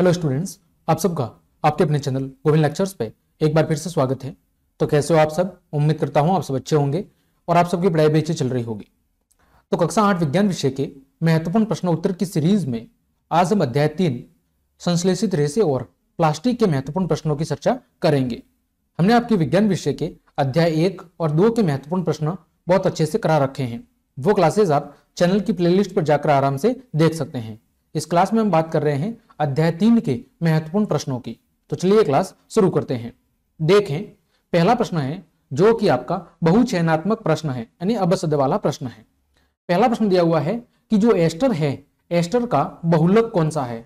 hello students आप सबका आपके अपने चैनल गोविंद लेक्चर्स पे एक बार फिर से स्वागत है तो कैसे हो आप सब उम्मीद करता हूँ आप सब अच्छे होंगे और आप सबकी पढ़ाई भी अच्छी चल रही होगी तो कक्षा आठ विज्ञान विषय के महत्वपूर्ण प्रश्न उत्तर की सीरीज में आज हम अध्याय तीन संश्लेषित रेसे और प्लास्टिक के महत्वपूर्ण प्रश्नों की चर्चा करेंगे हमने आपके विज्ञान विषय के अध्याय एक और दो के महत्वपूर्ण प्रश्न बहुत अच्छे से करा रखे हैं वो क्लासेज आप चैनल की प्लेलिस्ट पर जाकर आराम से देख सकते हैं इस क्लास में हम बात कर रहे हैं अध्याय तीन के महत्वपूर्ण प्रश्नों की तो चलिए क्लास शुरू करते हैं देखें पहला प्रश्न है जो कि आपका बहुचयनात्मक प्रश्न है यानी अवसद वाला प्रश्न है पहला प्रश्न दिया हुआ है कि जो एस्टर है एस्टर का बहुलक कौन सा है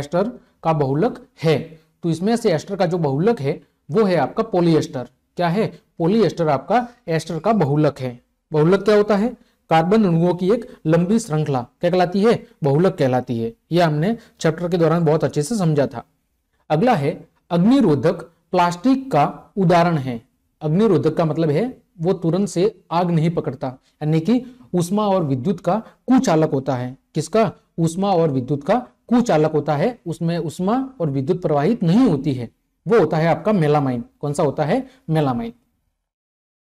एस्टर का बहुलक है तो इसमें से एस्टर का जो बहुलक है वो है आपका पोलिएस्टर क्या है पोलिएस्टर आपका एस्टर का बहुलक है बहुलक क्या होता है कार्बन अणुओं की एक लंबी श्रृंखला क्या कहलाती है बहुलक कहलाती है यह हमने चैप्टर के दौरान बहुत अच्छे से समझा था अगला है अग्निरोधक प्लास्टिक का उदाहरण है अग्निरोधक का मतलब है वो तुरंत से आग नहीं पकड़ता यानी कि उष्मा और विद्युत का कुचालक होता है किसका उष्मा और विद्युत का कुचालक होता है उसमें उष्मा और विद्युत प्रवाहित नहीं होती है वो होता है आपका मेलामाइन कौन सा होता है मेलामाइन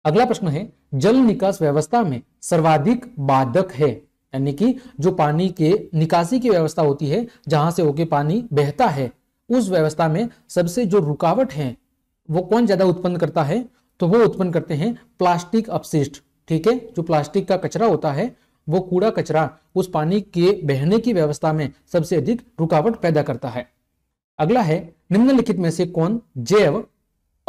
अगला प्रश्न है जल निकास व्यवस्था में सर्वाधिक बाधक है यानी कि जो पानी के निकासी की व्यवस्था होती है जहां से होके पानी बहता है उस व्यवस्था में सबसे जो रुकावट है वो कौन ज्यादा उत्पन्न करता है तो वो उत्पन्न करते हैं प्लास्टिक अपशिष्ट ठीक है जो प्लास्टिक का कचरा होता है वो कूड़ा कचरा उस पानी के बहने की व्यवस्था में सबसे अधिक रुकावट पैदा करता है अगला है निम्नलिखित में से कौन जैव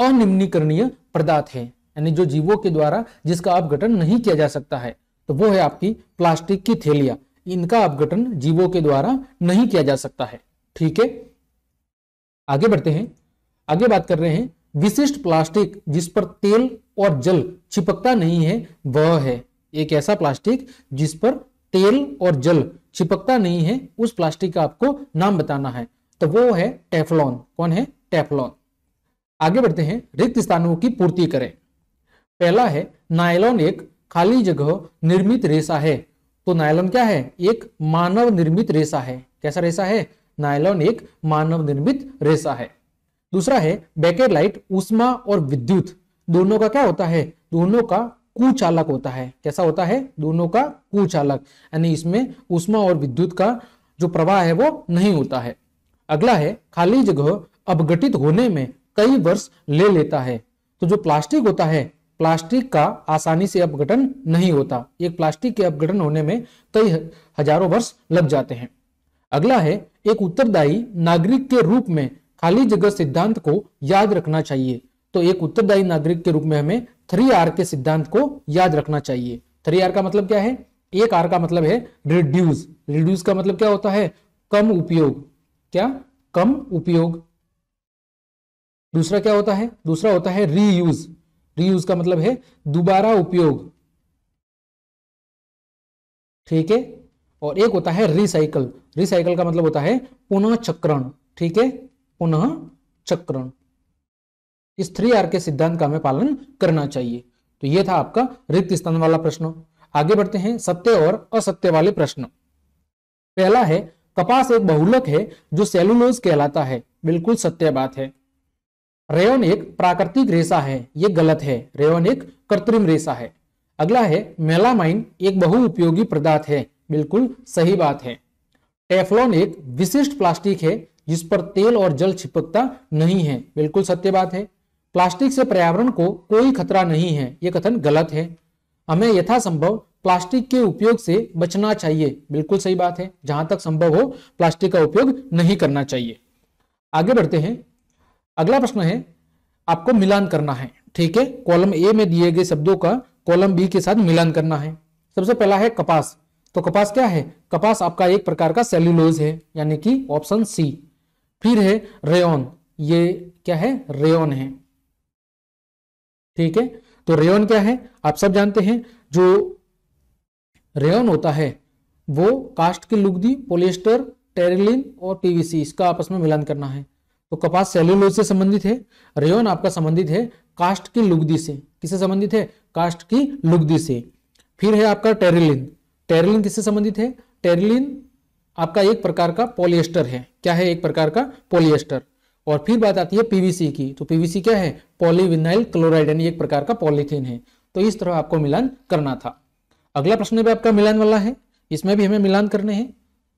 अनिम्नीकरणीय पदार्थ है यानी जो जीवों के द्वारा जिसका अपघटन नहीं किया जा सकता है तो वो है आपकी प्लास्टिक की थैलियां इनका अपघटन जीवों के द्वारा नहीं किया जा सकता है ठीक है आगे बढ़ते हैं आगे बात कर रहे हैं विशिष्ट प्लास्टिक जिस पर तेल और जल चिपकता नहीं है वह है एक ऐसा प्लास्टिक जिस पर तेल और जल चिपकता नहीं है उस प्लास्टिक का आपको नाम बताना है तो वो है टेफलॉन कौन है टेफलॉन आगे बढ़ते हैं रिक्त स्थानों की पूर्ति करें पहला है नायलॉन एक खाली जगह निर्मित रेसा है तो नायलॉन क्या है एक मानव निर्मित रेसा है कैसा रेसा है नायलॉन एक मानव निर्मित रेसा है दूसरा है बैकेलाइट उष्मा और विद्युत दोनों का क्या होता है दोनों का कुचालक होता है कैसा होता है दोनों का कुचालक यानी इसमें उष्मा और विद्युत का जो प्रवाह है वो नहीं होता है अगला है खाली जगह अपघटित होने में कई वर्ष ले लेता है तो जो प्लास्टिक होता है प्लास्टिक का आसानी से अपघटन नहीं होता एक प्लास्टिक के अपघटन होने में कई हजारों वर्ष लग जाते हैं अगला है एक उत्तरदायी नागरिक के रूप में खाली जगह सिद्धांत को याद रखना चाहिए तो एक उत्तरदायी नागरिक के रूप में हमें थ्री आर के सिद्धांत को याद रखना चाहिए थ्री आर का मतलब क्या है एक आर का मतलब है रिड्यूस रिड्यूस का मतलब क्या होता है कम उपयोग क्या कम उपयोग दूसरा क्या होता है दूसरा होता है रीयूज रीयूज तो का मतलब है दोबारा उपयोग ठीक है और एक होता है रिसाइकल रिसाइकल का मतलब होता है पुनः चक्रण ठीक है पुनः चक्रण इस थ्री आर के सिद्धांत का हमें पालन करना चाहिए तो यह था आपका रिक्त स्थान वाला प्रश्न आगे बढ़ते हैं सत्य और असत्य वाले प्रश्न पहला है कपास एक बहुलक है जो सेलुलोज कहलाता है बिल्कुल सत्य बात है रेयन एक प्राकृतिक रेशा है ये गलत है रेयन एक कृत्रिम रेशा है अगला है मेलामाइन एक बहु उपयोगी पदार्थ है बिल्कुल सही बात है टेफलॉन एक विशिष्ट प्लास्टिक है जिस पर तेल और जल छिपकता नहीं है बिल्कुल सत्य बात है प्लास्टिक से पर्यावरण को कोई खतरा नहीं है यह कथन गलत है हमें यथासंभव प्लास्टिक के उपयोग से बचना चाहिए बिल्कुल सही बात है जहां तक संभव हो प्लास्टिक का उपयोग नहीं करना चाहिए आगे बढ़ते हैं अगला प्रश्न है आपको मिलान करना है ठीक है कॉलम ए में दिए गए शब्दों का कॉलम बी के साथ मिलान करना है सबसे पहला है कपास तो कपास क्या है कपास आपका एक प्रकार का सेल्यूलोज है यानी कि ऑप्शन सी फिर है रेन ये क्या है रेन है ठीक है तो रेन क्या है आप सब जानते हैं जो रेन होता है वो कास्ट की लुगदी पोलिस्टर टेरिलिन और पीवीसी इसका आपस में मिलान करना है तो कपास सेल्यूलोज से संबंधित है रेयन आपका संबंधित है कास्ट की लुगदी से किससे संबंधित है कास्ट की लुगदी से फिर है आपका टेरिलिन टेरिलिन किससे संबंधित है टेरिलिन आपका एक प्रकार का पॉलिएस्टर है क्या है एक प्रकार का पॉलिएस्टर और फिर बात आती है पीवीसी की तो पीवीसी क्या है पॉलीविनाइल क्लोराइड यानी एक प्रकार का पॉलीथीन है तो इस तरह आपको मिलान करना था अगला प्रश्न भी आपका मिलान वाला है इसमें भी हमें मिलान करने हैं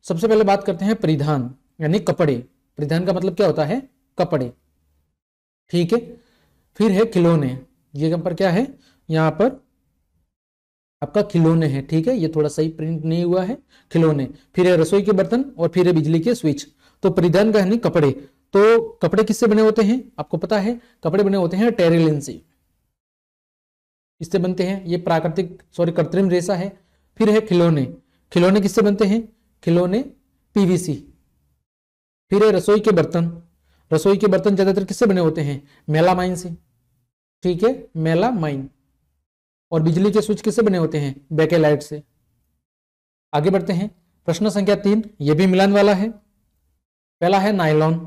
सबसे पहले बात करते हैं परिधान यानी कपड़े परिधान का मतलब क्या होता है कपड़े ठीक है फिर है खिलौने ये पर क्या है यहाँ पर आपका खिलौने है ठीक है ये थोड़ा सही प्रिंट नहीं हुआ है खिलौने फिर है रसोई के बर्तन और फिर है बिजली के स्विच तो परिधान का है नहीं कपड़े तो कपड़े किससे बने होते हैं आपको पता है कपड़े बने होते हैं टेरेलिन से इससे बनते हैं ये प्राकृतिक सॉरी कृत्रिम रेशा है फिर है खिलौने खिलौने किससे बनते हैं खिलौने पीवीसी फिर है रसोई के बर्तन रसोई के बर्तन ज्यादातर किससे बने होते हैं मेलामाइन से ठीक है मेलामाइन और बिजली के स्विच किससे बने होते हैं बेकेलाइट से आगे बढ़ते हैं प्रश्न संख्या तीन ये भी मिलान वाला है पहला है नायलॉन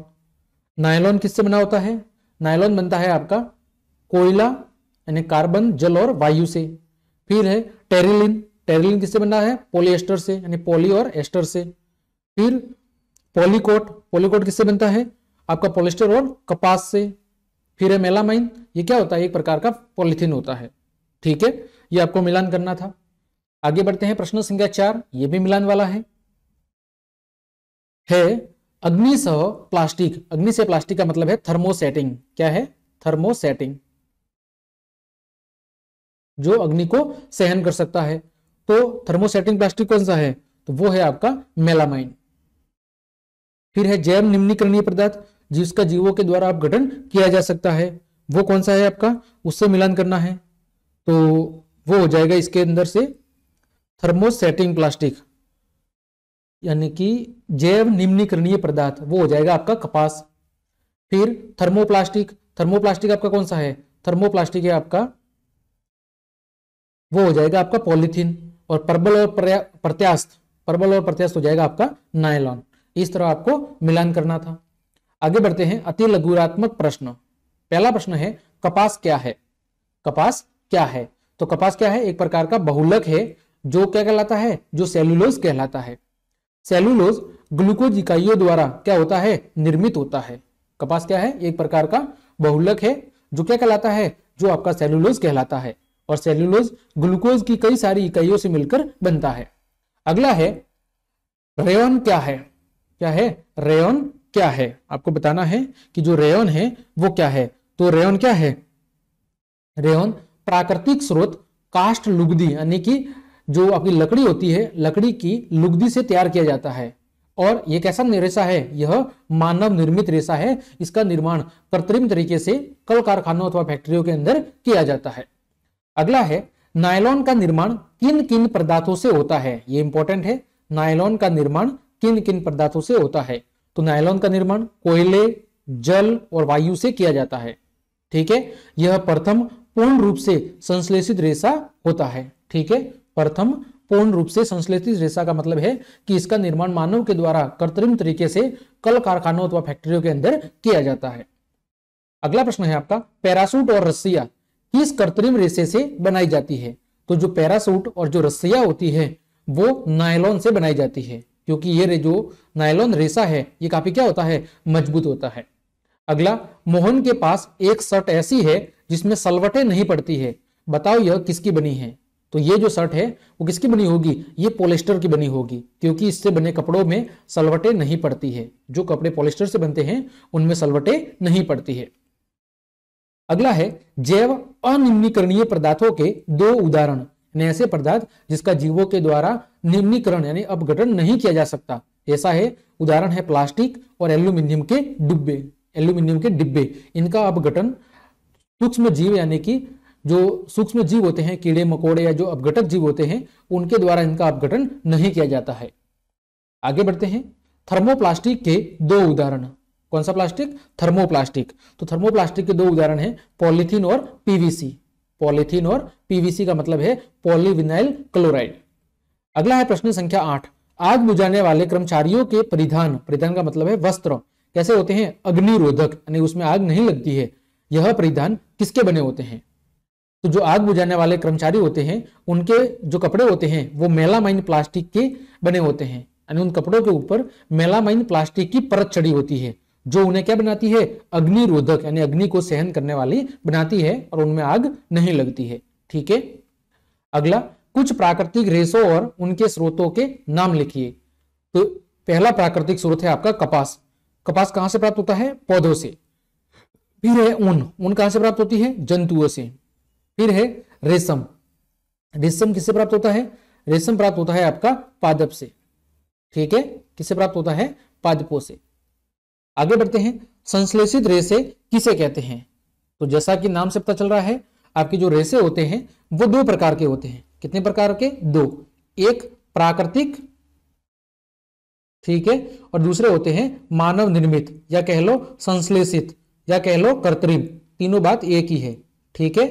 नायलॉन किससे बना होता है नायलॉन बनता है आपका कोयला यानी कार्बन जल और वायु से फिर है टेरिलिन टेरिलिन किससे बना है पोलिएस्टर से यानी पोली और एस्टर से फिर पॉलीकोट पॉलीकोट किससे बनता है आपका पोलिस्टर और कपास से फिर है मेलामाइन ये क्या होता है एक प्रकार का पॉलिथीन होता है ठीक है ये आपको मिलान करना था आगे बढ़ते हैं प्रश्न संख्या चार ये भी मिलान वाला है है अग्नि सह प्लास्टिक अग्नि से प्लास्टिक का मतलब है थर्मोसेटिंग क्या है थर्मोसेटिंग जो अग्नि को सहन कर सकता है तो थर्मोसेटिंग प्लास्टिक कौन सा है तो वो है आपका मेलामाइन फिर है जैव निम्नीकरणीय पदार्थ जिसका जीवों के द्वारा अपघटन किया जा सकता है वो कौन सा है आपका उससे मिलान करना है तो वो हो जाएगा इसके अंदर से थर्मोसेटिंग प्लास्टिक यानी कि जैव निम्नीकरणीय पदार्थ वो हो जाएगा आपका कपास फिर थर्मोप्लास्टिक थर्मोप्लास्टिक आपका कौन सा है थर्मोप्लास्टिक है आपका वो हो जाएगा आपका पॉलिथीन और प्रबल और प्रत्यास्थ प्रबल और प्रत्यास्थ हो जाएगा आपका नायलॉन इस तरह आपको मिलान करना था आगे बढ़ते हैं अति लघुरात्मक प्रश्न पहला प्रश्न है कपास क्या है कपास क्या है तो कपास क्या है एक प्रकार का बहुलक है जो क्या कहलाता है जो सेलुलोज कहलाता है सेलुलोज ग्लूकोज इकाइयों द्वारा क्या होता है निर्मित होता है कपास क्या है एक प्रकार का बहुलक है जो क्या कहलाता है जो आपका सेलुलोज कहलाता है और सेलुलोज ग्लूकोज की कई सारी इकाइयों से मिलकर बनता है अगला है रेवन क्या है क्या है रेयन क्या है आपको बताना है कि जो रेयन है वो क्या है तो रेयन क्या है रेयन प्राकृतिक स्रोत कास्ट लुगदी यानी कि जो आपकी लकड़ी होती है लकड़ी की लुगदी से तैयार किया जाता है और यह कैसा रेशा है यह मानव निर्मित रेशा है इसका निर्माण कृत्रिम तरीके से कल कारखानों अथवा फैक्ट्रियों के अंदर किया जाता है अगला है नायलॉन का निर्माण किन किन पदार्थों से होता है यह इंपॉर्टेंट है नायलॉन का निर्माण किन किन पदार्थों से होता है तो नायलॉन का निर्माण कोयले जल और वायु से किया जाता है ठीक है यह प्रथम पूर्ण रूप से संश्लेषित रेशा होता है ठीक है प्रथम पूर्ण रूप से संश्लेषित रेशा का मतलब है कि इसका निर्माण मानव के द्वारा कृत्रिम तरीके से कल कारखानों अथवा फैक्ट्रियों के अंदर किया जाता है अगला प्रश्न है आपका पैरासूट और रस्सिया किस कृत्रिम रेशे से बनाई जाती है तो जो पैरासूट और जो रस्सिया होती है वो नायलॉन से बनाई जाती है क्योंकि ये जो नायलॉन रेसा है ये काफी क्या होता है मजबूत होता है अगला मोहन के पास एक शर्ट ऐसी है जिसमें सलवटें नहीं पड़ती है बताओ यह किसकी बनी है तो ये जो शर्ट है वो किसकी बनी होगी ये पोलिस्टर की बनी होगी क्योंकि इससे बने कपड़ों में सलवटें नहीं पड़ती है जो कपड़े पोलिस्टर से बनते हैं उनमें सलवटें नहीं पड़ती है अगला है जैव अनिम्नीकरणीय पदार्थों के दो उदाहरण ऐसे पदार्थ जिसका जीवों के द्वारा निम्नीकरण यानी अपघटन नहीं किया जा सकता ऐसा है उदाहरण है प्लास्टिक और एल्यूमिनियम के डिब्बे एल्यूमिनियम के डिब्बे इनका अपघटन सूक्ष्म जीव यानी कि जो सूक्ष्म जीव होते हैं कीड़े मकोड़े या जो अपघटक जीव होते हैं उनके द्वारा इनका अपघटन नहीं किया जाता है आगे बढ़ते हैं थर्मोप्लास्टिक के दो उदाहरण कौन सा प्लास्टिक थर्मोप्लास्टिक तो थर्मोप्लास्टिक के दो उदाहरण हैं पॉलिथीन और पीवीसी पॉलीथीन और पीवीसी का मतलब है पॉलीविनाइल क्लोराइड अगला है प्रश्न संख्या आठ आग बुझाने वाले कर्मचारियों के परिधान परिधान का मतलब है वस्त्र कैसे होते हैं अग्निरोधक यानी उसमें आग नहीं लगती है यह परिधान किसके बने होते हैं तो जो आग बुझाने वाले कर्मचारी होते हैं उनके जो कपड़े होते हैं वो मेलामाइन प्लास्टिक के बने होते हैं यानी उन कपड़ों के ऊपर मेलामाइन प्लास्टिक की परत चढ़ी होती है जो उन्हें क्या बनाती है अग्निरोधक यानी अग्नि को सहन करने वाली बनाती है और उनमें आग नहीं लगती है ठीक है अगला कुछ प्राकृतिक रेशों और उनके स्रोतों के नाम लिखिए तो पहला प्राकृतिक स्रोत है आपका कपास कपास कहां से प्राप्त होता है पौधों से फिर है ऊन ऊन कहां से प्राप्त होती है जंतुओं से फिर है रेशम रेशम किससे प्राप्त होता है रेशम प्राप्त होता है आपका पादप से ठीक है किससे प्राप्त होता है पादपों से आगे बढ़ते हैं संश्लेषित रेसे किसे कहते हैं तो जैसा कि नाम से पता चल रहा है आपके जो रेसे होते हैं वो दो प्रकार के होते हैं कितने प्रकार के दो एक प्राकृतिक ठीक है और दूसरे होते हैं मानव निर्मित या कह लो संश्लेषित या कह लो कृत्रिम तीनों बात एक ही है ठीक है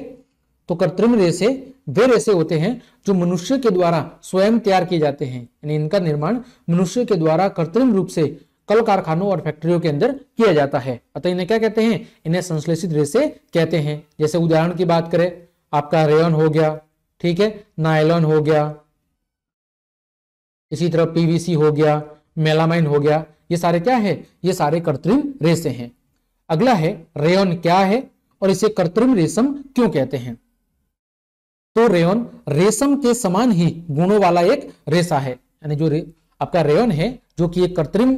तो कृत्रिम रेसे वे रेसे होते हैं जो मनुष्य के द्वारा स्वयं तैयार किए जाते हैं यानी इनका निर्माण मनुष्य के द्वारा कृत्रिम रूप से कल कारखानों और फैक्ट्रियों के अंदर किया जाता है अतः इन्हें क्या कहते हैं इन्हें संश्लेषित रेसे कहते हैं जैसे उदाहरण की बात करें आपका रेयन हो गया ठीक है नायलॉन हो गया इसी तरह पीवीसी हो गया मेलामाइन हो गया ये सारे क्या है ये सारे कृत्रिम रेसे हैं अगला है रेयन क्या है और इसे कृत्रिम रेशम क्यों कहते हैं तो रेयन रेशम के समान ही गुणों वाला एक रेसा है यानी जो रे, आपका रेयन है जो कि एक कृत्रिम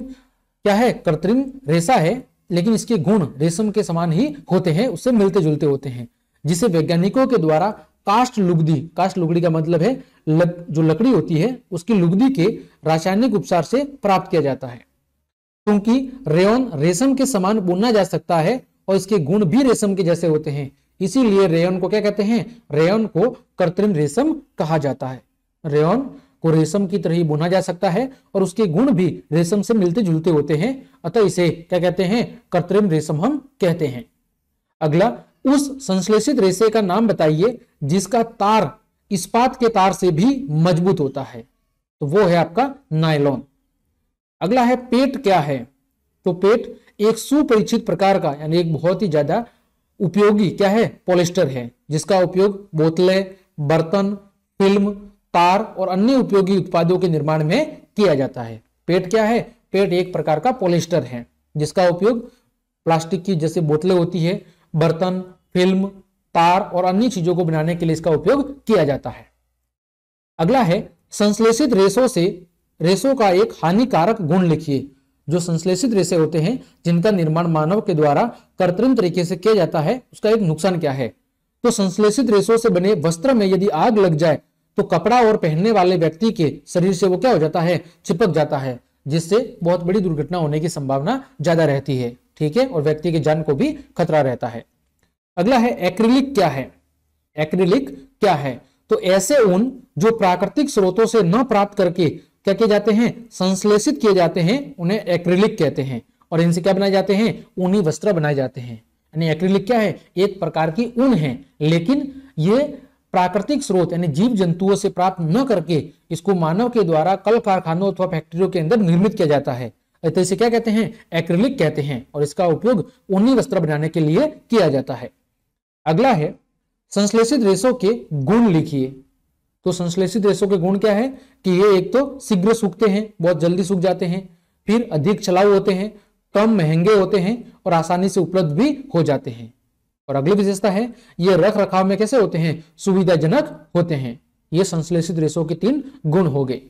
क्या है कृत्रिम रेशा है लेकिन इसके गुण रेशम के समान ही होते हैं उससे मिलते जुलते होते हैं जिसे वैज्ञानिकों के द्वारा कास्ट लुगदी कास्ट लुगड़ी का मतलब है लक, जो लकड़ी होती है उसकी लुगदी के रासायनिक उपचार से प्राप्त किया जाता है क्योंकि रेयन रेशम के समान बुना जा सकता है और इसके गुण भी रेशम के जैसे होते हैं इसीलिए रेयन को क्या कहते हैं रेयन को कृत्रिम रेशम कहा जाता है रेयन को रेशम की तरह ही बुना जा सकता है और उसके गुण भी रेशम से मिलते जुलते होते हैं अतः इसे क्या कहते हैं कृत्रिम रेशम हम कहते हैं अगला उस संश्लेषित रेशे का नाम बताइए जिसका तार इस्पात के तार से भी मजबूत होता है तो वो है आपका नायलॉन अगला है पेट क्या है तो पेट एक सुपरिचित प्रकार का यानी एक बहुत ही ज्यादा उपयोगी क्या है पॉलिस्टर है जिसका उपयोग बोतलें बर्तन फिल्म तार और अन्य उपयोगी उत्पादों के निर्माण में किया जाता है पेट क्या है पेट एक प्रकार का पोलिस्टर है जिसका उपयोग प्लास्टिक की जैसे बोतलें होती है बर्तन फिल्म तार और अन्य चीजों को बनाने के लिए इसका उपयोग किया जाता है अगला है संश्लेषित रेशों से रेशों का एक हानिकारक गुण लिखिए जो संश्लेषित रेशे होते हैं जिनका निर्माण मानव के द्वारा कृत्रिम तरीके से किया जाता है उसका एक नुकसान क्या है तो संश्लेषित रेशों से बने वस्त्र में यदि आग लग जाए तो कपड़ा और पहनने वाले व्यक्ति के शरीर से वो क्या हो जाता है चिपक जाता है जिससे बहुत बड़ी दुर्घटना होने की संभावना ज्यादा रहती है ठीक है और व्यक्ति के जान को भी खतरा रहता है अगला है एक्रिलिक क्या है एक्रिलिक क्या है तो ऐसे ऊन जो प्राकृतिक स्रोतों से न प्राप्त करके क्या किए जाते हैं संश्लेषित किए जाते हैं उन्हें एक्रिलिक कहते हैं और इनसे क्या बनाए जाते हैं ऊनी वस्त्र बनाए जाते हैं यानी एक्रिलिक क्या है एक प्रकार की ऊन है लेकिन ये प्राकृतिक स्रोत यानी जीव जंतुओं से प्राप्त न करके इसको मानव के द्वारा कल कारखानों अथवा फैक्ट्रियों के अंदर निर्मित किया जाता है तो इसे क्या कहते हैं एक्रिलिक कहते हैं और इसका उपयोग ऊनी वस्त्र बनाने के लिए किया जाता है अगला है संश्लेषित रेशों के गुण लिखिए तो संश्लेषित रेशों के गुण क्या है कि ये एक तो शीघ्र सूखते हैं बहुत जल्दी सूख जाते हैं फिर अधिक चलाऊ होते हैं कम महंगे होते हैं और आसानी से उपलब्ध भी हो जाते हैं और अगली विशेषता है ये रख रखाव में कैसे होते हैं सुविधाजनक होते हैं ये संश्लेषित रेशों के तीन गुण हो गए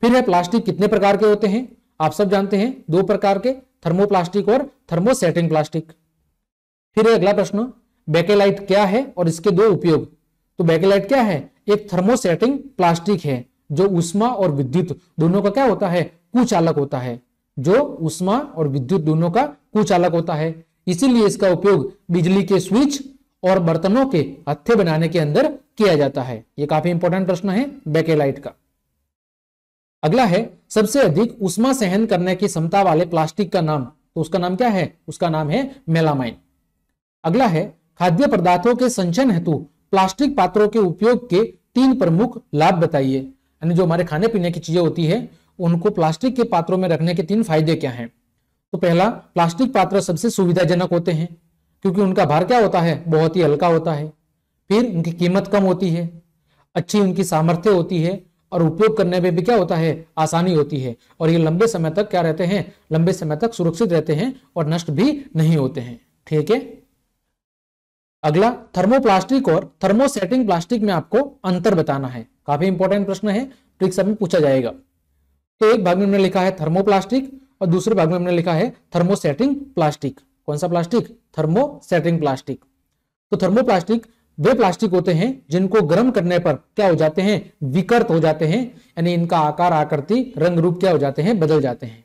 फिर है प्लास्टिक कितने प्रकार के होते हैं आप सब जानते हैं दो प्रकार के थर्मोप्लास्टिक और थर्मोसेटिंग प्लास्टिक फिर अगला प्रश्न बेकेलाइट क्या है और इसके दो उपयोग तो बेकेलाइट क्या है एक थर्मोसेटिंग प्लास्टिक है जो उष्मा और विद्युत दोनों का क्या होता है कुचालक होता है जो उष्मा और विद्युत दोनों का कुचालक होता है इसीलिए इसका उपयोग बिजली के स्विच और बर्तनों के हत्थे बनाने के अंदर किया जाता है यह काफी इंपॉर्टेंट प्रश्न है बेकेलाइट का अगला है सबसे अधिक उष्मा सहन करने की क्षमता वाले प्लास्टिक का नाम तो उसका नाम क्या है उसका नाम है मेलामाइन अगला है खाद्य पदार्थों के संचयन हेतु प्लास्टिक पात्रों के उपयोग के तीन प्रमुख लाभ बताइए यानी जो हमारे खाने पीने की चीजें होती है उनको प्लास्टिक के पात्रों में रखने के तीन फायदे क्या हैं तो पहला प्लास्टिक पात्र सबसे सुविधाजनक होते हैं क्योंकि उनका भार क्या होता है बहुत ही हल्का होता है फिर उनकी कीमत कम होती है अच्छी उनकी सामर्थ्य होती है और उपयोग करने में भी क्या होता है आसानी होती है और ये लंबे समय तक क्या रहते हैं लंबे समय तक सुरक्षित रहते हैं और नष्ट भी नहीं होते हैं ठीक है अगला थर्मोप्लास्टिक और थर्मोसेटिंग प्लास्टिक में आपको अंतर बताना है काफी इंपॉर्टेंट प्रश्न है तो में पूछा जाएगा तो एक भाग में लिखा है थर्मोप्लास्टिक और दूसरे भाग में हमने लिखा है थर्मोसेटिंग प्लास्टिक कौन सा प्लास्टिक थर्मोसेटिंग प्लास्टिक तो थर्मोप्लास्टिक वे प्लास्टिक होते हैं जिनको गर्म करने पर क्या हो जाते हैं विकर्त हो जाते हैं यानी इनका आकार आकृति रंग रूप क्या हो जाते हैं बदल जाते हैं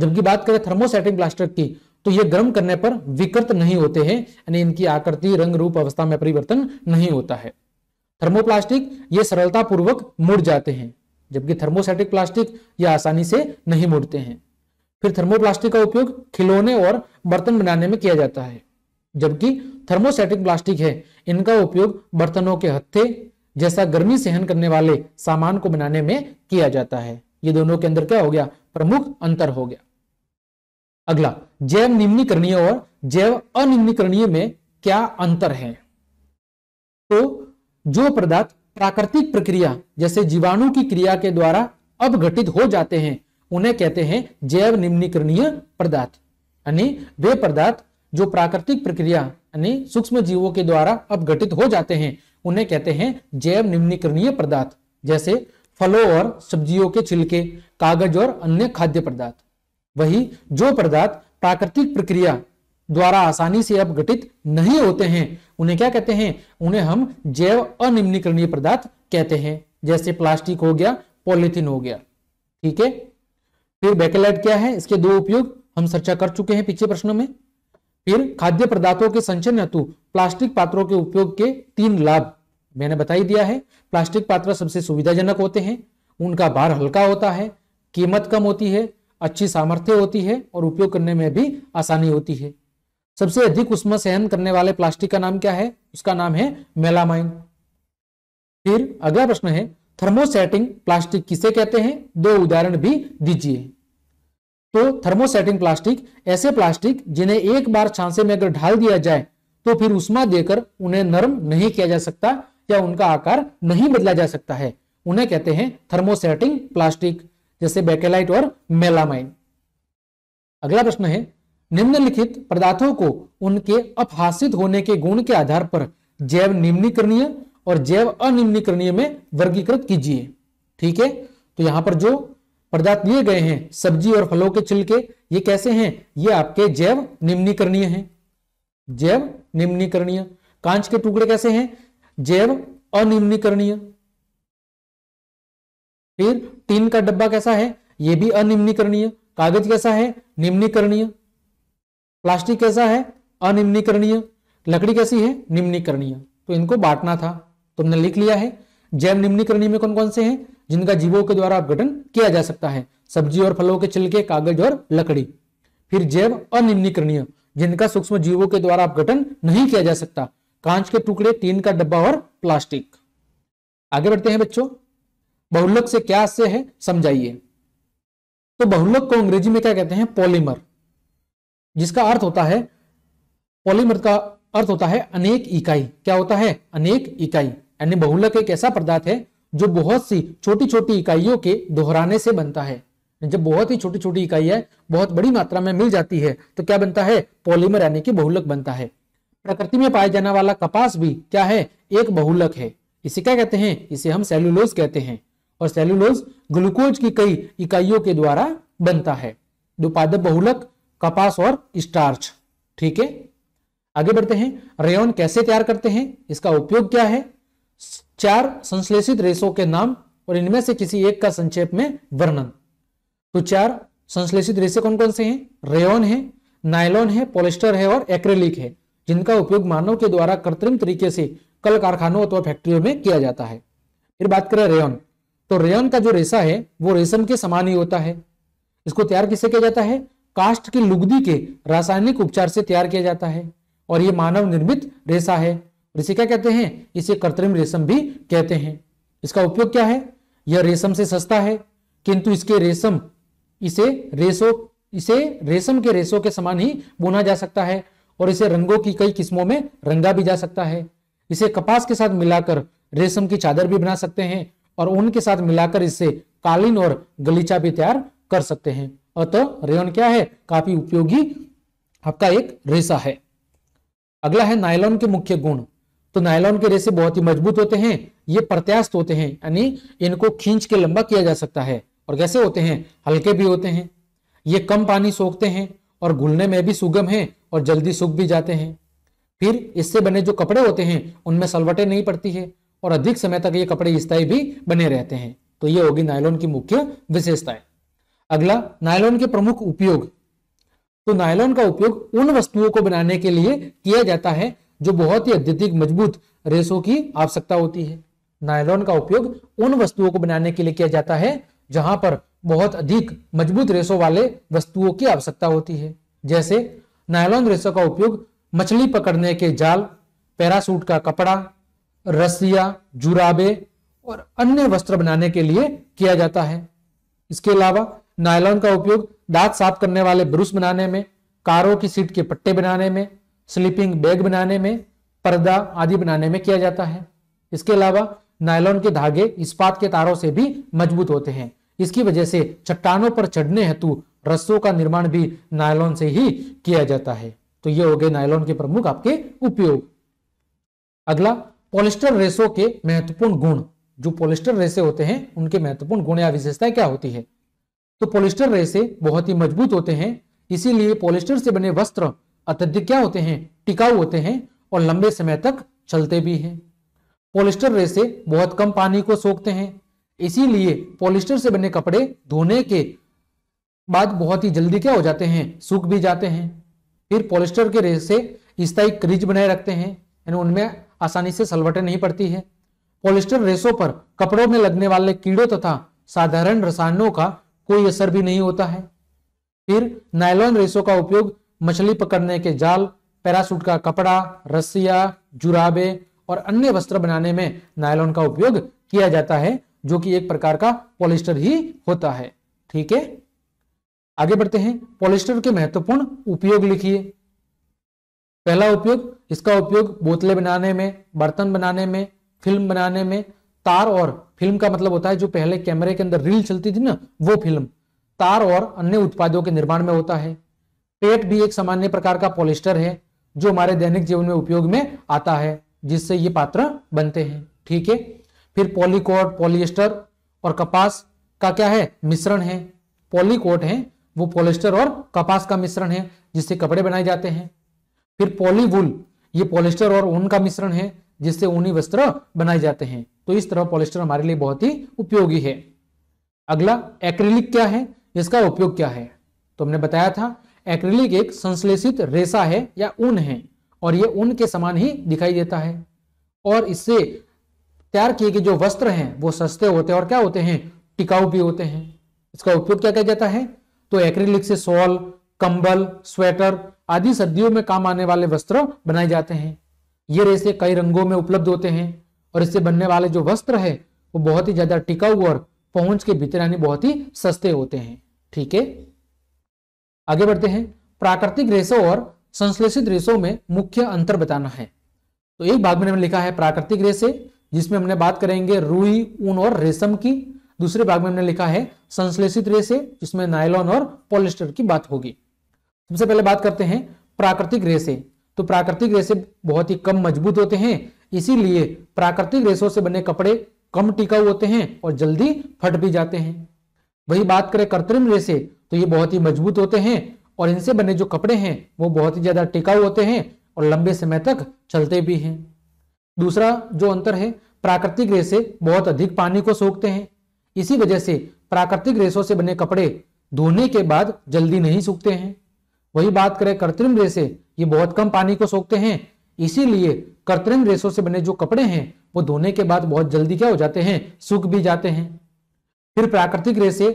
जबकि बात करें थर्मोसेटिंग प्लास्टिक की तो ये गर्म करने पर विकृत नहीं होते हैं यानी इनकी आकृति रंग रूप अवस्था में परिवर्तन नहीं होता है थर्मोप्लास्टिक ये सरलतापूर्वक मुड़ जाते हैं जबकि थर्मोसेटिक प्लास्टिक ये आसानी से नहीं मुड़ते हैं फिर थर्मोप्लास्टिक का उपयोग खिलौने और बर्तन बनाने में किया जाता है जबकि थर्मोसेटिक प्लास्टिक है इनका उपयोग बर्तनों के हत्थे जैसा गर्मी सहन करने वाले सामान को बनाने में किया जाता है ये दोनों के अंदर क्या हो गया प्रमुख अंतर हो गया अगला जैव निम्नीकरणीय और जैव अनिम्नीकरणीय में क्या अंतर है तो जो पदार्थ प्राकृतिक प्रक्रिया जैसे जीवाणु की क्रिया के द्वारा अवघटित हो जाते हैं उन्हें कहते हैं जैव निम्नीकरणीय पदार्थ यानी वे पदार्थ जो प्राकृतिक प्रक्रिया यानी सूक्ष्म जीवों के द्वारा अपघटित हो जाते हैं उन्हें कहते हैं जैव निम्नीकरणीय पदार्थ जैसे फलों और सब्जियों के छिलके कागज और अन्य खाद्य पदार्थ वही जो पदार्थ प्राकृतिक प्रक्रिया द्वारा आसानी से अपघटित नहीं होते हैं उन्हें क्या कहते हैं उन्हें हम जैव अनिम्नीकरणीय पदार्थ कहते हैं जैसे प्लास्टिक हो गया पॉलिथिन हो गया ठीक है फिर बेकेलाइट क्या है इसके दो उपयोग हम चर्चा कर चुके हैं पीछे प्रश्नों में फिर खाद्य पदार्थों के संचय हेतु प्लास्टिक पात्रों के उपयोग के तीन लाभ मैंने बताई दिया है प्लास्टिक पात्र सबसे सुविधाजनक होते हैं उनका भार हल्का होता है कीमत कम होती है अच्छी सामर्थ्य होती है और उपयोग करने में भी आसानी होती है सबसे अधिक उसमें सहन करने वाले प्लास्टिक का नाम क्या है उसका नाम है मेलामाइन फिर अगला प्रश्न है थर्मोसेटिंग प्लास्टिक किसे कहते हैं दो उदाहरण भी दीजिए तो थर्मोसेटिंग प्लास्टिक ऐसे प्लास्टिक जिन्हें एक बार छांसे में अगर ढाल दिया जाए तो फिर उष्मा देकर उन्हें नरम नहीं किया जा सकता या उनका आकार नहीं बदला जा सकता है उन्हें कहते हैं थर्मोसेटिंग प्लास्टिक जैसे बेकेलाइट और मेलामाइन अगला प्रश्न है निम्नलिखित पदार्थों को उनके अपहासित होने के गुण के आधार पर जैव निम्नीकरणीय और जैव अनिम्नीकरणीय में वर्गीकृत कीजिए ठीक है तो यहां पर जो पदार्थ लिए गए हैं सब्जी और फलों के छिलके ये कैसे हैं ये आपके जैव निम्नीकरणीय हैं जैव निम्नीकरणीय कांच के टुकड़े कैसे हैं जैव अनिम्नीकरणीय फिर टीन का डब्बा कैसा है ये भी अनिम्नीकरणीय कागज कैसा है निम्नीकरणीय प्लास्टिक कैसा है अनिम्नीकरणीय लकड़ी कैसी है निम्नीकरणीय तो इनको बांटना था तुमने लिख लिया है जैव निम्नीकरणी में कौन कौन से हैं जिनका जीवों के द्वारा अपघटन किया जा सकता है सब्जी और फलों के छिलके कागज और लकड़ी फिर जैव अनिम्नीकरणीय जिनका सूक्ष्म जीवों के द्वारा अपघटन नहीं किया जा सकता कांच के टुकड़े टीन का डब्बा और प्लास्टिक आगे बढ़ते हैं बच्चों बहुलक से क्या से है समझाइए तो बहुलक को अंग्रेजी में क्या कहते हैं पॉलीमर जिसका अर्थ होता है पॉलीमर का अर्थ होता है अनेक इकाई क्या होता है अनेक इकाई यानी बहुलक एक ऐसा पदार्थ है जो बहुत सी छोटी छोटी इकाइयों के दोहराने से बनता है जब बहुत ही छोटी छोटी इकाइया बहुत बड़ी मात्रा में मिल जाती है तो क्या बनता है पॉलीमर यानी कि बहुलक बनता है प्रकृति में पाया जाने वाला कपास भी क्या है एक बहुलक है इसे क्या कहते हैं इसे हम सेल्यूलोज कहते हैं और सेल्यूलोज ग्लूकोज की कई इकाइयों के द्वारा बनता है दुपादक बहुलक कपास और स्टार्च ठीक है आगे बढ़ते हैं रेयन कैसे तैयार करते हैं इसका उपयोग क्या है चार संश्लेषित रेशों के नाम और इनमें से किसी एक का संक्षेप में वर्णन तो चार संश्लेषित रेशे कौन कौन से हैं रेयन है नायलॉन है पोलिस्टर है और एक्रेलिक है जिनका उपयोग मानव के द्वारा कृत्रिम तरीके से कल कारखानों अथवा फैक्ट्रियों में किया जाता है फिर बात करें रेयन तो रेयन का जो रेशा है वो रेशम के समान ही होता है इसको तैयार किससे किया जाता है कास्ट की लुगदी के रासायनिक उपचार से तैयार किया जाता है और ये मानव निर्मित रेशा है इसे क्या कहते हैं इसे कृत्रिम रेशम भी कहते हैं इसका उपयोग क्या है यह रेशम से सस्ता है किंतु इसके रेशम इसे रेसो इसे रेशम के रेसों के समान ही बुना जा सकता है और इसे रंगों की कई किस्मों में रंगा भी जा सकता है इसे कपास के साथ मिलाकर रेशम की चादर भी बना सकते हैं और ऊन के साथ मिलाकर इसे कालीन और गलीचा भी तैयार कर सकते हैं अतः तो रेयन क्या है काफी उपयोगी आपका एक रेशा है अगला है नायलॉन के मुख्य गुण तो नायलॉन के रेसे बहुत ही मजबूत होते हैं ये प्रत्यास्त होते हैं यानी इनको खींच के लंबा किया जा सकता है और कैसे होते हैं हल्के भी होते हैं ये कम पानी सोखते हैं और घुलने में भी सुगम है और जल्दी सूख भी जाते हैं फिर इससे बने जो कपड़े होते हैं उनमें सलवटे नहीं पड़ती है और अधिक समय तक ये कपड़े स्थायी भी बने रहते हैं तो ये होगी नायलॉन की मुख्य विशेषताएं अगला नायलॉन के प्रमुख उपयोग तो नायलॉन का उपयोग उन वस्तुओं को बनाने के लिए किया जाता है जो बहुत ही अत्यधिक मजबूत रेशों की आवश्यकता होती है नायलॉन का उपयोग उन वस्तुओं को बनाने के लिए किया जाता है जहां पर बहुत अधिक मजबूत रेशों वाले वस्तुओं की आवश्यकता होती है जैसे नायलॉन रेशों का उपयोग मछली पकड़ने के जाल पैरासूट का कपड़ा रस्सिया जुराबे और अन्य वस्त्र बनाने के लिए किया जाता है इसके अलावा नायलॉन का उपयोग दांत साफ करने वाले ब्रुश बनाने में कारों की सीट के पट्टे बनाने में स्लीपिंग बैग बनाने में पर्दा आदि बनाने में किया जाता है इसके अलावा नायलॉन के धागे इस्पात के तारों से भी मजबूत होते हैं इसकी वजह से चट्टानों पर चढ़ने हेतु रस्सों का निर्माण भी नायलॉन से ही किया जाता है तो ये हो गए नायलॉन के प्रमुख आपके उपयोग अगला पोलिस्टर रेसों के महत्वपूर्ण गुण जो पोलिस्टर रेसे होते हैं उनके महत्वपूर्ण गुण या विशेषताएं क्या होती है तो पोलिस्टर रेसे बहुत ही मजबूत होते हैं इसीलिए पोलिस्टर से बने वस्त्र अत्यधिक क्या होते हैं टिकाऊ होते हैं और लंबे समय तक चलते भी हैं पॉलिस्टर रेसे बहुत कम पानी को सोखते हैं इसीलिए पॉलिस्टर से बने कपड़े धोने के बाद बहुत ही जल्दी क्या हो जाते हैं सूख भी जाते हैं फिर पॉलिस्टर के रेसे स्थायी क्रीज बनाए रखते हैं यानी उनमें आसानी से सलवटें नहीं पड़ती है पॉलिस्टर रेसों पर कपड़ों में लगने वाले कीड़ों तथा साधारण रसायनों का कोई असर भी नहीं होता है फिर नायलॉन रेसों का उपयोग मछली पकड़ने के जाल पैरासूट का कपड़ा रस्सिया जुराबे और अन्य वस्त्र बनाने में नायलॉन का उपयोग किया जाता है जो कि एक प्रकार का पॉलिस्टर ही होता है ठीक है आगे बढ़ते हैं पॉलिस्टर के महत्वपूर्ण उपयोग लिखिए पहला उपयोग इसका उपयोग बोतलें बनाने में बर्तन बनाने में फिल्म बनाने में तार और फिल्म का मतलब होता है जो पहले कैमरे के अंदर रील चलती थी ना वो फिल्म तार और अन्य उत्पादों के निर्माण में होता है पेट भी एक सामान्य प्रकार का पॉलिस्टर है जो हमारे दैनिक जीवन में उपयोग में आता है जिससे ये पात्र बनते हैं ठीक है फिर पॉलीकोट पॉलिएस्टर और कपास का क्या है मिश्रण है पॉलीकोट है वो पॉलिस्टर और कपास का मिश्रण है जिससे कपड़े बनाए जाते हैं फिर पॉलीवुल ये पॉलिस्टर और ऊन का मिश्रण है जिससे ऊनी वस्त्र बनाए जाते हैं तो इस तरह पॉलिस्टर हमारे लिए बहुत ही उपयोगी है अगला एक्रिलिक क्या है इसका उपयोग क्या है तो हमने बताया था एक्रिलिक एक संश्लेषित रेशा है या ऊन है और ये ऊन के समान ही दिखाई देता है और इससे तैयार किए गए जो वस्त्र हैं वो सस्ते होते हैं और क्या होते हैं टिकाऊ भी होते हैं इसका उपयोग क्या किया जाता है तो एक्रिलिक से सॉल कंबल स्वेटर आदि सर्दियों में काम आने वाले वस्त्र बनाए जाते हैं ये रेसे कई रंगों में उपलब्ध होते हैं और इससे बनने वाले जो वस्त्र है वो बहुत ही ज्यादा टिकाऊ और पहुंच के भीतर यानी बहुत ही सस्ते होते हैं ठीक है आगे बढ़ते हैं प्राकृतिक रेशो और संश्लेषित रेशो में मुख्य अंतर बताना है तो एक भाग में हमने लिखा है प्राकृतिक रेशे जिसमें हमने बात करेंगे रूई ऊन और रेशम की दूसरे भाग में हमने लिखा है संश्लेषित रेशे जिसमें नायलॉन और पॉलिस्टर की बात होगी सबसे पहले बात करते हैं प्राकृतिक रेशे तो प्राकृतिक रेशे बहुत ही कम मजबूत होते हैं इसीलिए प्राकृतिक रेशों से बने कपड़े कम टिकाऊ होते हैं और जल्दी फट भी जाते हैं वही बात करें कृत्रिम रेशे तो ये बहुत ही मजबूत होते हैं और इनसे बने जो कपड़े हैं वो बहुत ही ज़्यादा टिकाऊ होते हैं और लंबे समय तक चलते भी हैं दूसरा जो अंतर है प्राकृतिक रेसे बहुत अधिक पानी को सोखते हैं इसी वजह से प्राकृतिक रेसों से बने कपड़े धोने के बाद जल्दी नहीं सूखते हैं वही बात करें कृत्रिम रेसे ये बहुत कम पानी को सोखते हैं इसीलिए कृत्रिम रेसों से बने जो कपड़े हैं वो धोने के बाद बहुत जल्दी क्या हो जाते हैं सूख भी जाते हैं फिर प्राकृतिक रेसे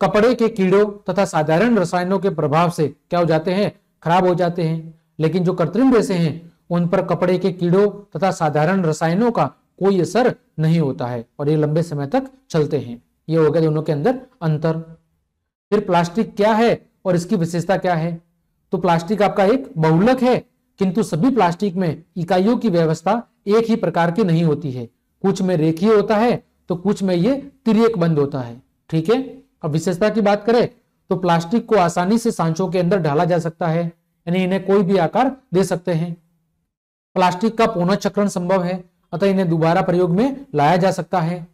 कपड़े के कीड़ों तथा साधारण रसायनों के प्रभाव से क्या हो जाते हैं खराब हो जाते हैं लेकिन जो कृत्रिम रेसे हैं उन पर कपड़े के कीड़ों तथा साधारण रसायनों का कोई असर नहीं होता है और ये लंबे समय तक चलते हैं ये हो गया दोनों के अंदर अंतर फिर प्लास्टिक क्या है और इसकी विशेषता क्या है तो प्लास्टिक आपका एक बहुलक है किंतु सभी प्लास्टिक में इकाइयों की व्यवस्था एक ही प्रकार की नहीं होती है कुछ में रेखीय होता है तो कुछ में ये तिरक बंद होता है ठीक है अब विशेषता की बात करें तो प्लास्टिक को आसानी से सांचों के अंदर ढाला जा सकता है यानी इन्हें कोई भी आकार दे सकते हैं प्लास्टिक का पुनः चक्रण संभव है अतः इन्हें दोबारा प्रयोग में लाया जा सकता है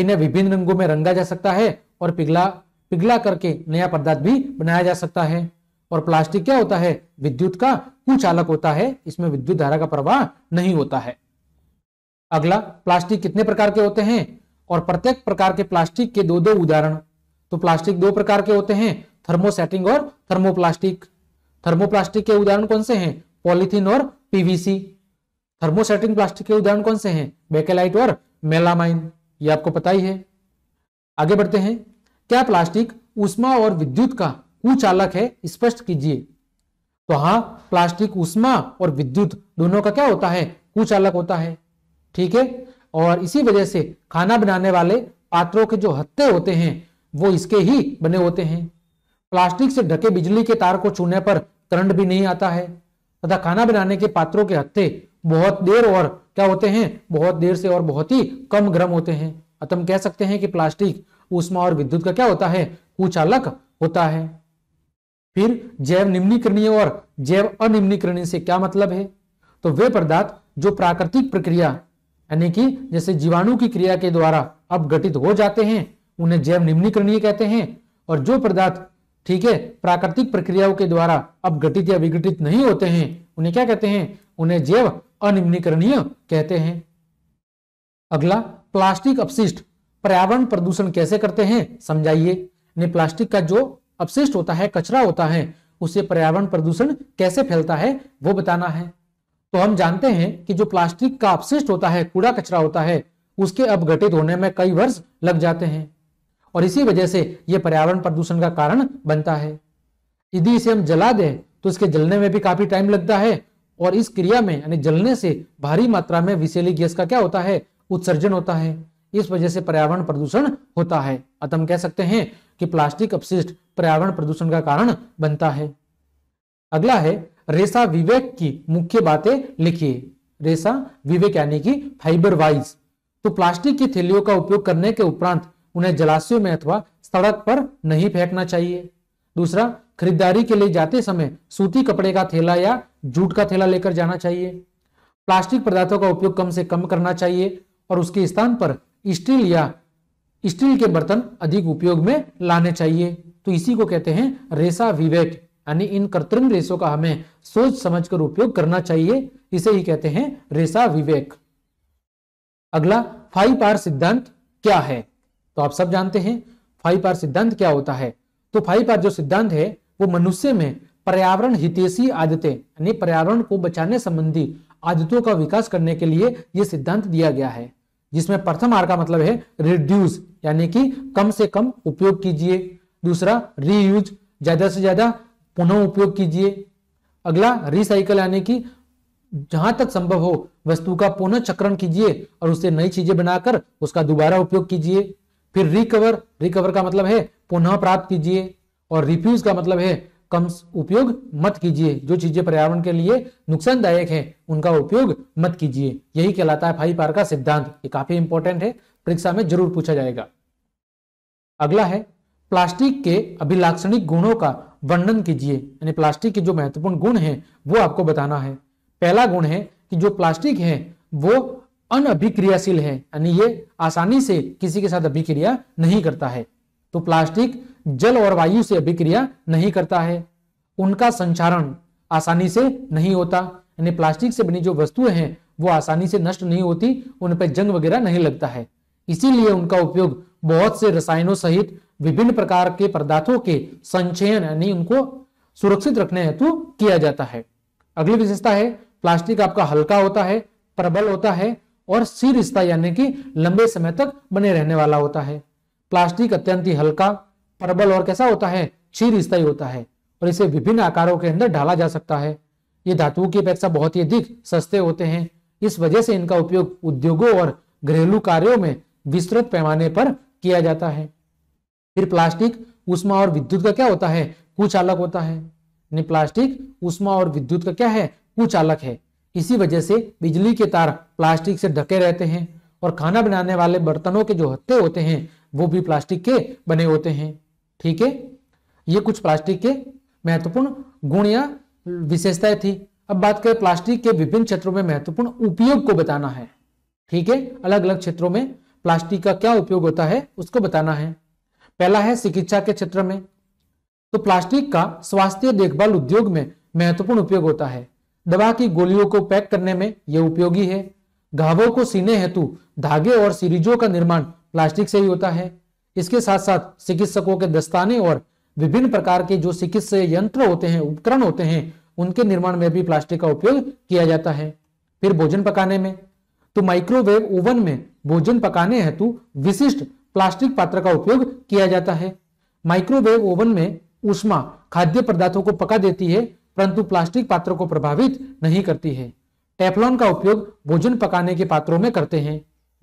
इन्हें विभिन्न रंगों में रंगा जा सकता है और पिघला पिघला करके नया पदार्थ भी बनाया जा सकता है और प्लास्टिक क्या होता है विद्युत का कुचालक होता है इसमें विद्युत धारा का प्रवाह नहीं होता है अगला प्लास्टिक कितने प्रकार के होते हैं और प्रत्येक प्रकार के प्लास्टिक के दो दो उदाहरण तो प्लास्टिक दो प्रकार के होते हैं थर्मोसेटिंग और थर्मोप्लास्टिक थर्मोप्लास्टिक के उदाहरण कौन से हैं पॉलिथीन और पीवीसी थर्मोसेटिंग प्लास्टिक के उदाहरण कौन से हैं बेकेलाइट और मेलामाइन ये आपको पता ही है आगे बढ़ते हैं क्या प्लास्टिक उष्मा और विद्युत का कुचालक है स्पष्ट कीजिए तो हाँ प्लास्टिक उष्मा और विद्युत दोनों का क्या होता है कुचालक होता है ठीक है और इसी वजह से खाना बनाने वाले पात्रों के जो हत्ते होते हैं वो इसके ही बने होते हैं प्लास्टिक से ढके बिजली के तार को छूने पर करंट भी नहीं आता है तथा खाना बनाने के पात्रों के हत्थे बहुत देर और क्या होते हैं बहुत देर से और बहुत ही कम गर्म होते हैं अतः हम कह सकते हैं कि प्लास्टिक उष्मा और विद्युत का क्या होता है कुचालक होता है फिर जैव निम्नीकरणीय और जैव अनिम्नीकरणीय से क्या मतलब है तो वे पदार्थ जो प्राकृतिक प्रक्रिया यानी कि जैसे जीवाणु की क्रिया के द्वारा अब गठित हो जाते हैं उन्हें जैव निम्नीकरणीय कहते हैं और जो पदार्थ ठीक है प्राकृतिक प्रक्रियाओं के द्वारा घटित या विघटित नहीं होते हैं उन्हें क्या कहते हैं उन्हें जैव अनिम्नीकरणीय कहते हैं अगला प्लास्टिक अपशिष्ट पर्यावरण प्रदूषण कैसे करते हैं समझाइए ने प्लास्टिक का जो अपशिष्ट होता है कचरा होता है उसे पर्यावरण प्रदूषण कैसे फैलता है वो बताना है तो हम जानते हैं कि जो प्लास्टिक का अपशिष्ट होता है कूड़ा कचरा होता है उसके घटित होने में कई वर्ष लग जाते हैं और इसी वजह से यह पर्यावरण प्रदूषण का कारण बनता है यदि इसे हम जला दें तो इसके जलने में भी काफी टाइम लगता है और इस क्रिया में यानी जलने से भारी मात्रा में विषैली गैस का क्या होता है उत्सर्जन होता है इस वजह से पर्यावरण प्रदूषण होता है अतः हम कह सकते हैं कि प्लास्टिक अपशिष्ट पर्यावरण प्रदूषण का कारण बनता है अगला है रेसा विवेक की मुख्य बातें लिखिए रेसा विवेक यानी कि फाइबर वाइज तो प्लास्टिक की थैलियों का उपयोग करने के उपरांत उन्हें जलाशयों में अथवा सड़क पर नहीं फेंकना चाहिए दूसरा खरीदारी के लिए जाते समय सूती कपड़े का थैला या जूट का थैला लेकर जाना चाहिए प्लास्टिक पदार्थों का उपयोग कम से कम करना चाहिए और उसके स्थान पर स्टील या स्टील के बर्तन अधिक उपयोग में लाने चाहिए तो इसी को कहते हैं रेसा विवेक यानी इन कृत्रिम रेसों का हमें सोच समझकर उपयोग करना चाहिए इसे ही कहते हैं रेसा विवेक अगला फाइव आर सिद्धांत क्या है तो आप सब जानते हैं फाइव आर सिद्धांत क्या होता है तो फाइव आर जो सिद्धांत है वो मनुष्य में पर्यावरण हितेशी आदतें यानी पर्यावरण को बचाने संबंधी आदतों का विकास करने के लिए यह सिद्धांत दिया गया है जिसमें प्रथम आर का मतलब है रिड्यूस यानी कि कम से कम उपयोग कीजिए दूसरा रीयूज ज्यादा से ज्यादा पुनः उपयोग कीजिए अगला रिसाइकल यानी कि जहां तक संभव हो वस्तु का पुनः चक्रण कीजिए और उससे नई चीजें बनाकर उसका दोबारा उपयोग कीजिए फिर रिकवर रिकवर का मतलब है पुनः प्राप्त कीजिए और रिफ्यूज का मतलब है कम उपयोग मत कीजिए जो चीजें पर्यावरण के लिए नुकसानदायक हैं उनका उपयोग मत कीजिए यही कहलाता है फाइव आर का सिद्धांत ये काफी इंपॉर्टेंट है परीक्षा में जरूर पूछा जाएगा अगला है प्लास्टिक के अभिलाक्षणिक गुणों का वर्णन कीजिए यानी प्लास्टिक के जो महत्वपूर्ण गुण है वो आपको बताना है पहला गुण है कि जो प्लास्टिक है वो अभिक्रियाशील है यानी ये आसानी से किसी के साथ अभिक्रिया नहीं करता है तो प्लास्टिक जल और वायु से अभिक्रिया नहीं करता है उनका संचारण आसानी से नहीं होता यानी प्लास्टिक से बनी जो वस्तुएं हैं वो आसानी से नष्ट नहीं होती उन पर जंग वगैरह नहीं लगता है इसीलिए उनका उपयोग बहुत से रसायनों सहित विभिन्न प्रकार के पदार्थों के संचयन यानी उनको सुरक्षित रखने हेतु किया जाता है अगली विशेषता है प्लास्टिक आपका हल्का होता है प्रबल होता है और सी रिश्ता यानी कि लंबे समय तक बने रहने वाला होता है प्लास्टिक अत्यंत ही हल्का प्रबल और कैसा होता है छी रिश्ता ही होता है और इसे विभिन्न आकारों के अंदर ढाला जा सकता है ये धातुओं की अपेक्षा बहुत ही अधिक सस्ते होते हैं इस वजह से इनका उपयोग उद्योगों और घरेलू कार्यों में विस्तृत पैमाने पर किया जाता है फिर प्लास्टिक उष्मा और विद्युत का क्या होता है कुछ अलग होता है प्लास्टिक उष्मा और विद्युत का क्या है कुछ अलग है इसी वजह से बिजली के तार प्लास्टिक से ढके रहते हैं और खाना बनाने वाले बर्तनों के जो हत्ते होते हैं वो भी प्लास्टिक के बने होते हैं ठीक है ये कुछ प्लास्टिक के महत्वपूर्ण गुण या विशेषताएं थी अब बात करें प्लास्टिक के विभिन्न क्षेत्रों में महत्वपूर्ण उपयोग को बताना है ठीक है अलग अलग क्षेत्रों में प्लास्टिक का क्या उपयोग होता है उसको बताना है पहला है चिकित्सा के क्षेत्र में तो प्लास्टिक का स्वास्थ्य देखभाल उद्योग में महत्वपूर्ण उपयोग होता है दवा की गोलियों को पैक करने में यह उपयोगी है घावों को सीने हेतु धागे और सीरीजों का निर्माण प्लास्टिक से ही होता है इसके साथ साथ चिकित्सकों के दस्ताने और विभिन्न प्रकार के जो चिकित्सा यंत्र होते हैं उपकरण होते हैं उनके निर्माण में भी प्लास्टिक का उपयोग किया जाता है फिर भोजन पकाने में तो माइक्रोवेव ओवन में भोजन पकाने हेतु विशिष्ट प्लास्टिक पात्र का उपयोग किया जाता है माइक्रोवेव ओवन में उष्मा खाद्य पदार्थों को पका देती है परंतु प्लास्टिक पात्रों को प्रभावित नहीं करती है टेफलॉन का उपयोग भोजन पकाने के पात्रों में करते हैं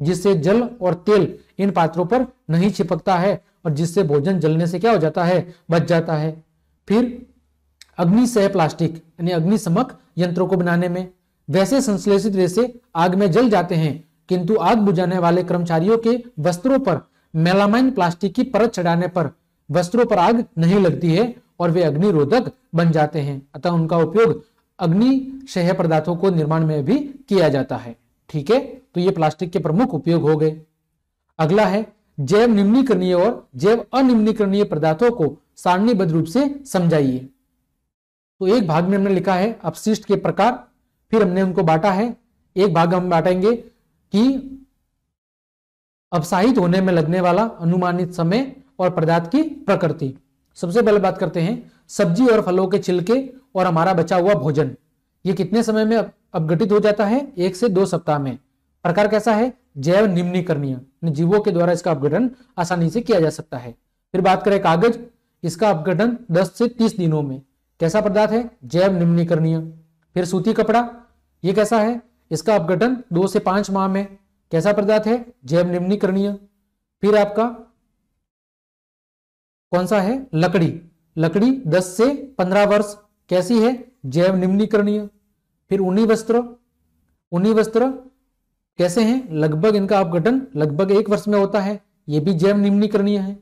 जिससे जल और तेल इन पात्रों पर नहीं छिपकता है और जिससे भोजन जलने से क्या हो जाता है बच जाता है फिर अग्नि सह प्लास्टिक यानी अग्निशमक यंत्रों को बनाने में वैसे संश्लेषित रेसे आग में जल जाते हैं किंतु आग बुझाने वाले कर्मचारियों के वस्त्रों पर मेलामाइन प्लास्टिक की परत चढ़ाने पर वस्त्रों पर आग नहीं लगती है और वे अग्निरोधक बन जाते हैं अतः उनका उपयोग अग्निशह पदार्थों को निर्माण में भी किया जाता है ठीक है तो ये प्लास्टिक के प्रमुख उपयोग हो गए अगला है जैव निम्नीकरणीय और जैव अनिम्नीकरणीय पदार्थों को सारणीबद्ध रूप से समझाइए तो एक भाग में हमने लिखा है अपशिष्ट के प्रकार फिर हमने उनको बांटा है एक भाग हम बांटेंगे कि अपसाहित होने में लगने वाला अनुमानित समय और पदार्थ की प्रकृति सबसे पहले बात करते हैं सब्जी और फलों के छिलके और हमारा बचा हुआ भोजन ये कितने समय में अपघटित हो जाता है एक से दो सप्ताह में प्रकार कैसा है जैव निम्नीकरणीय जीवों के द्वारा इसका अपघटन आसानी से किया जा सकता है फिर बात करें कागज इसका अपघटन 10 से 30 दिनों में कैसा पदार्थ है जैव निम्नीकरणीय फिर सूती कपड़ा ये कैसा है इसका अपघटन दो से पांच माह में कैसा पदार्थ है जैव निम्नीकरणीय फिर आपका कौन सा है लकड़ी लकड़ी 10 से 15 वर्ष कैसी है जैव निम्नीकरणीय फिर उन्नी वस्त्र उन्नी वस्त्र कैसे हैं लगभग इनका अपघटन लगभग एक वर्ष में होता है यह भी जैव निम्नीकरणीय है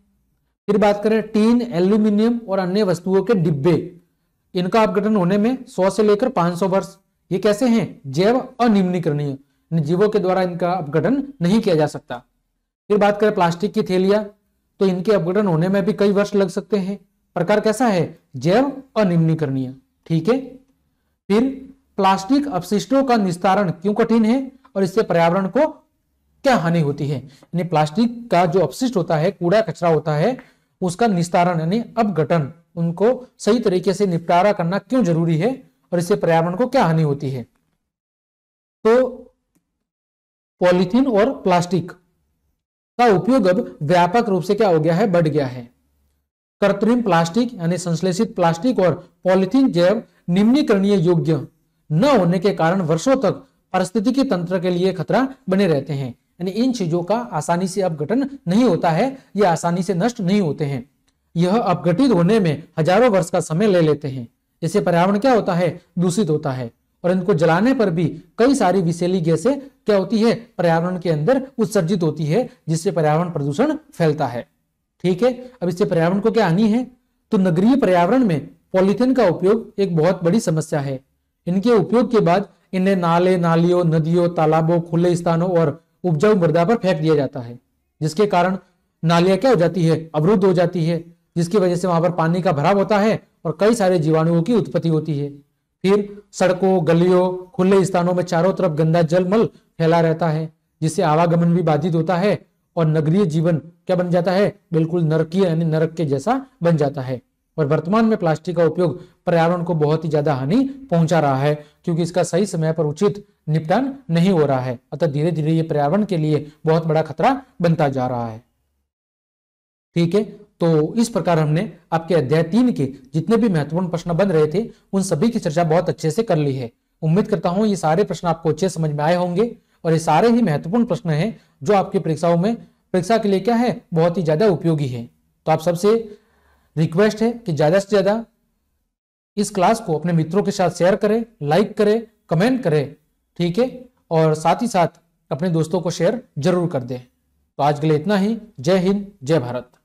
फिर बात करें टीन एल्यूमिनियम और अन्य वस्तुओं के डिब्बे इनका अपघटन होने में 100 से लेकर 500 वर्ष ये कैसे हैं जैव अनिम्नीकरणीय जीवों के द्वारा इनका अपघटन नहीं किया जा सकता फिर बात करें प्लास्टिक की थैलियां तो इनके अपघटन होने में भी कई वर्ष लग सकते हैं प्रकार कैसा है जैव अनिम्नीकरणीय ठीक है फिर प्लास्टिक अपशिष्टों का निस्तारण क्यों कठिन है और इससे पर्यावरण को क्या हानि होती है यानी प्लास्टिक का जो अपशिष्ट होता है कूड़ा कचरा होता है उसका निस्तारण यानी अपघटन उनको सही तरीके से निपटारा करना क्यों जरूरी है और इससे पर्यावरण को क्या हानि होती है तो पॉलिथीन और प्लास्टिक का उपयोग अब व्यापक रूप से क्या हो गया है बढ़ गया है कृत्रिम प्लास्टिक यानी संश्लेषित प्लास्टिक और पॉलिथीन जैव निम्नीकरणीय योग्य न होने के कारण वर्षों तक पारिस्थितिकी तंत्र के लिए खतरा बने रहते हैं यानी इन चीजों का आसानी से अपघटन नहीं होता है ये आसानी से नष्ट नहीं होते हैं यह अपघटित होने में हजारों वर्ष का समय ले लेते हैं इससे पर्यावरण क्या होता है दूषित होता है और इनको जलाने पर भी कई सारी विषैली गैसें क्या होती है पर्यावरण के अंदर उत्सर्जित होती है जिससे पर्यावरण प्रदूषण फैलता है ठीक है अब इससे पर्यावरण को क्या हानि है तो नगरीय पर्यावरण में पॉलिथिन का उपयोग एक बहुत बड़ी समस्या है इनके उपयोग के बाद इन्हें नाले नालियों नदियों तालाबों खुले स्थानों और उपजाऊ मृदा पर फेंक दिया जाता है जिसके कारण नालियां क्या हो जाती है अवरुद्ध हो जाती है जिसकी वजह से वहां पर पानी का भराव होता है और कई सारे जीवाणुओं की उत्पत्ति होती है फिर सड़कों गलियों खुले स्थानों में चारों तरफ गंदा जलमल फैला रहता है जिससे आवागमन भी बाधित होता है और नगरीय जीवन क्या बन जाता है बिल्कुल नरकीय यानी नरक के जैसा बन जाता है और वर्तमान में प्लास्टिक का उपयोग पर्यावरण को बहुत ही ज्यादा हानि पहुंचा रहा है क्योंकि इसका सही समय पर उचित निपटान नहीं हो रहा है अतः धीरे धीरे ये पर्यावरण के लिए बहुत बड़ा खतरा बनता जा रहा है ठीक है तो इस प्रकार हमने आपके अध्याय तीन के जितने भी महत्वपूर्ण प्रश्न बन रहे थे उन सभी की चर्चा बहुत अच्छे से कर ली है उम्मीद करता हूं ये सारे प्रश्न आपको अच्छे समझ में आए होंगे और ये सारे ही महत्वपूर्ण प्रश्न हैं जो आपकी परीक्षाओं में परीक्षा के लिए क्या है बहुत ही ज्यादा उपयोगी है तो आप सबसे रिक्वेस्ट है कि ज्यादा से ज्यादा इस क्लास को अपने मित्रों के साथ शेयर करें लाइक करें कमेंट करें ठीक है और साथ ही साथ अपने दोस्तों को शेयर जरूर कर दें तो आज के लिए इतना ही जय हिंद जय भारत